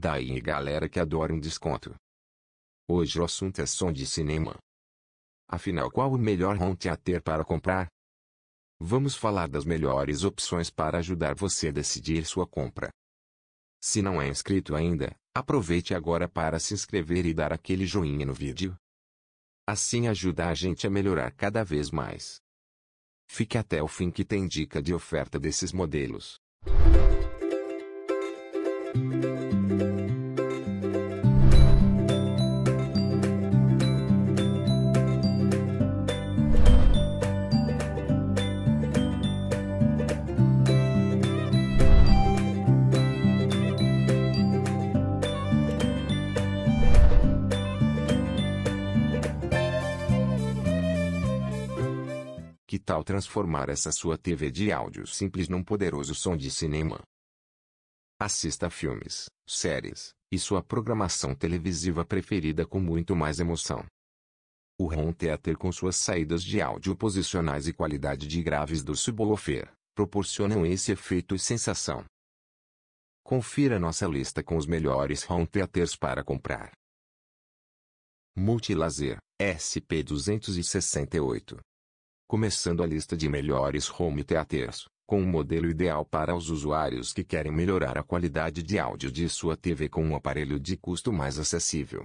Daí galera que adora um desconto. Hoje o assunto é som de cinema. Afinal, qual o melhor home theater para comprar? Vamos falar das melhores opções para ajudar você a decidir sua compra. Se não é inscrito ainda, aproveite agora para se inscrever e dar aquele joinha no vídeo. Assim ajuda a gente a melhorar cada vez mais. Fique até o fim que tem dica de oferta desses modelos. Que tal transformar essa sua TV de áudio simples num poderoso som de cinema? Assista filmes, séries e sua programação televisiva preferida com muito mais emoção. O Ron Theater com suas saídas de áudio posicionais e qualidade de graves do subwoofer proporcionam esse efeito e sensação. Confira nossa lista com os melhores home theaters para comprar. Multilazer, SP268. Começando a lista de melhores home theaters, com um modelo ideal para os usuários que querem melhorar a qualidade de áudio de sua TV com um aparelho de custo mais acessível.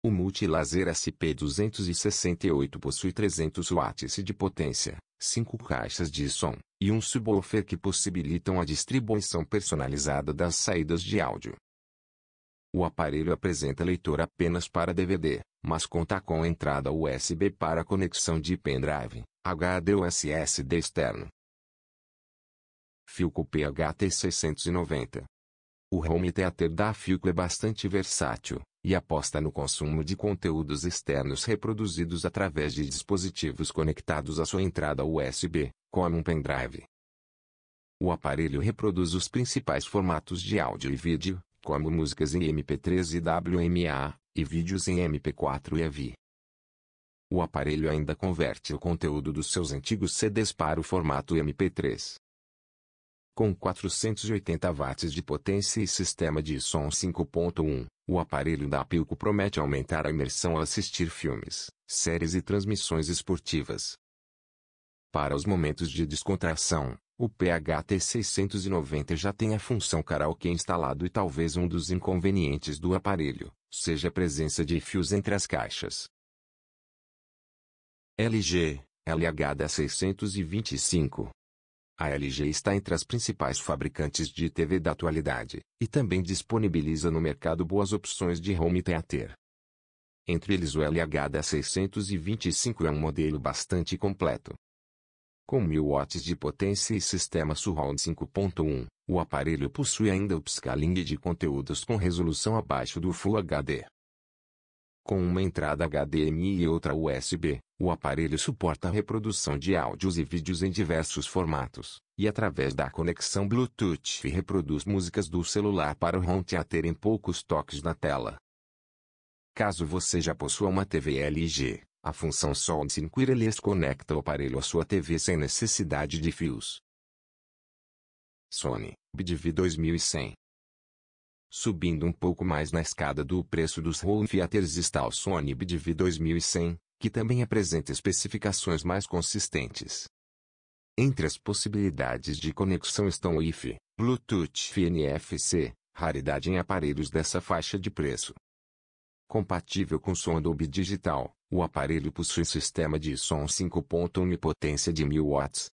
O Multilaser SP268 possui 300 watts de potência, 5 caixas de som, e um subwoofer que possibilitam a distribuição personalizada das saídas de áudio, o aparelho apresenta leitor apenas para DVD, mas conta com entrada USB para conexão de pendrive, HD ou SSD externo. Filco PHT690 O home theater da Filco é bastante versátil, e aposta no consumo de conteúdos externos reproduzidos através de dispositivos conectados à sua entrada USB, como um pendrive. O aparelho reproduz os principais formatos de áudio e vídeo, como músicas em MP3 e WMA, e vídeos em MP4 e AVI. O aparelho ainda converte o conteúdo dos seus antigos CDs para o formato MP3. Com 480 watts de potência e sistema de som 5.1, o aparelho da Pilco promete aumentar a imersão ao assistir filmes, séries e transmissões esportivas. Para os momentos de descontração, o PHT 690 já tem a função karaokê instalado e talvez um dos inconvenientes do aparelho seja a presença de fios entre as caixas. LG LHD 625 A LG está entre as principais fabricantes de TV da atualidade e também disponibiliza no mercado boas opções de home theater. Entre eles o LHD 625 é um modelo bastante completo, com 1000 watts de potência e sistema Surround 5.1, o aparelho possui ainda o upscaling de conteúdos com resolução abaixo do Full HD. Com uma entrada HDMI e outra USB, o aparelho suporta a reprodução de áudios e vídeos em diversos formatos, e através da conexão Bluetooth reproduz músicas do celular para o home theater em poucos toques na tela. Caso você já possua uma TV LG, a função Sound Wireless conecta o aparelho à sua TV sem necessidade de fios. Sony, BDV 2100. Subindo um pouco mais na escada do preço dos home theaters está o Sony BDV 2100, que também apresenta especificações mais consistentes. Entre as possibilidades de conexão estão o IFE, Bluetooth e NFC, raridade em aparelhos dessa faixa de preço. Compatível com som Dolby Digital, o aparelho possui sistema de som 5.1 e potência de 1000 watts.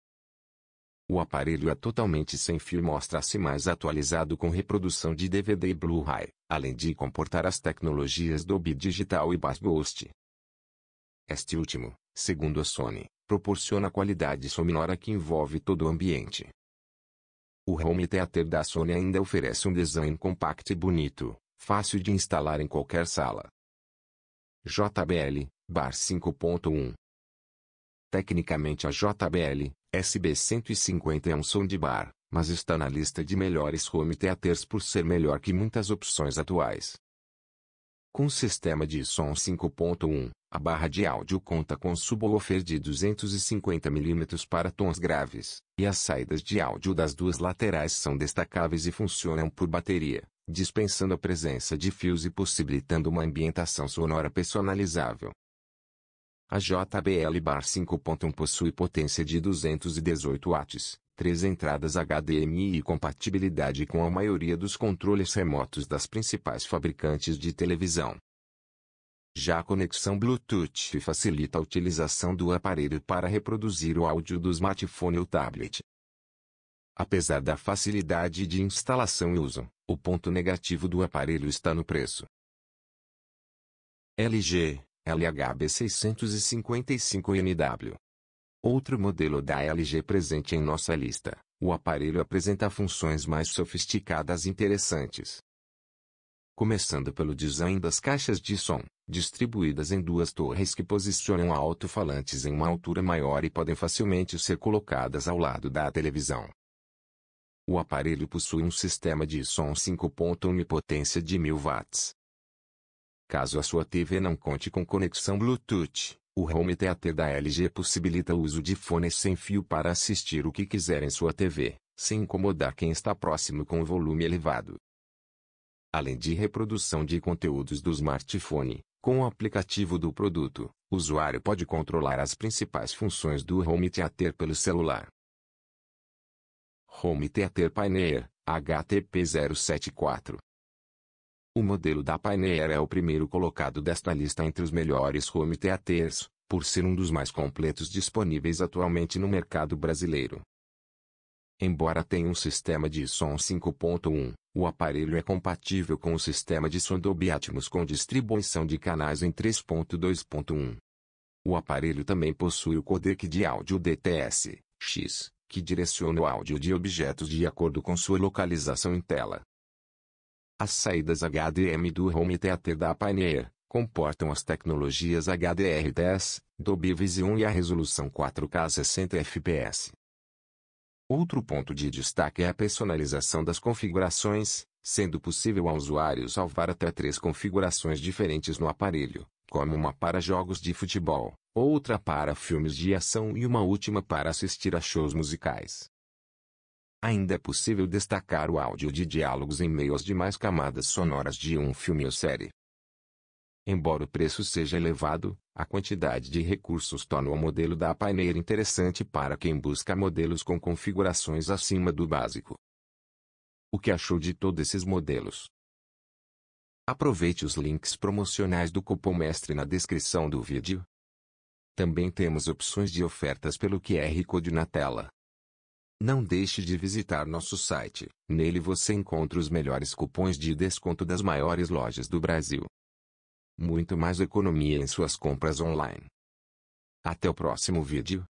O aparelho é totalmente sem fio e mostra-se mais atualizado com reprodução de DVD e Blu-ray, além de comportar as tecnologias Dolby Digital e Bass Boost. Este último, segundo a Sony, proporciona qualidade sonora que envolve todo o ambiente. O Home Theater da Sony ainda oferece um design compacto e bonito, Fácil de instalar em qualquer sala. JBL, Bar 5.1 Tecnicamente a JBL, SB150 é um som de bar, mas está na lista de melhores home theaters por ser melhor que muitas opções atuais. Com sistema de som 5.1, a barra de áudio conta com subwoofer de 250 mm para tons graves, e as saídas de áudio das duas laterais são destacáveis e funcionam por bateria dispensando a presença de fios e possibilitando uma ambientação sonora personalizável. A JBL Bar 5.1 possui potência de 218 watts, três entradas HDMI e compatibilidade com a maioria dos controles remotos das principais fabricantes de televisão. Já a conexão Bluetooth facilita a utilização do aparelho para reproduzir o áudio do smartphone ou tablet. Apesar da facilidade de instalação e uso, o ponto negativo do aparelho está no preço. LG LHB655NW Outro modelo da LG presente em nossa lista, o aparelho apresenta funções mais sofisticadas e interessantes. Começando pelo design das caixas de som, distribuídas em duas torres que posicionam alto-falantes em uma altura maior e podem facilmente ser colocadas ao lado da televisão. O aparelho possui um sistema de som 5.1 de 1000 watts. Caso a sua TV não conte com conexão Bluetooth, o Home Theater da LG possibilita o uso de fones sem fio para assistir o que quiser em sua TV, sem incomodar quem está próximo com o volume elevado. Além de reprodução de conteúdos do smartphone, com o aplicativo do produto, o usuário pode controlar as principais funções do Home Theater pelo celular. Home Theater Pioneer, HTP 074. O modelo da Pioneer é o primeiro colocado desta lista entre os melhores home theaters, por ser um dos mais completos disponíveis atualmente no mercado brasileiro. Embora tenha um sistema de som 5.1, o aparelho é compatível com o sistema de som Dolby Atmos com distribuição de canais em 3.2.1. O aparelho também possui o codec de áudio DTS-X, que direciona o áudio de objetos de acordo com sua localização em tela. As saídas HDMI do Home Theater da Pioneer comportam as tecnologias HDR10, Dolby Vision e a resolução 4K 60 fps. Outro ponto de destaque é a personalização das configurações, sendo possível ao usuário salvar até três configurações diferentes no aparelho, como uma para jogos de futebol, outra para filmes de ação e uma última para assistir a shows musicais. Ainda é possível destacar o áudio de diálogos em meio às demais camadas sonoras de um filme ou série. Embora o preço seja elevado, a quantidade de recursos torna o modelo da Pioneer interessante para quem busca modelos com configurações acima do básico. O que achou de todos esses modelos? Aproveite os links promocionais do cupom mestre na descrição do vídeo também temos opções de ofertas pelo QR Code na tela. Não deixe de visitar nosso site. Nele você encontra os melhores cupons de desconto das maiores lojas do Brasil. Muito mais economia em suas compras online. Até o próximo vídeo.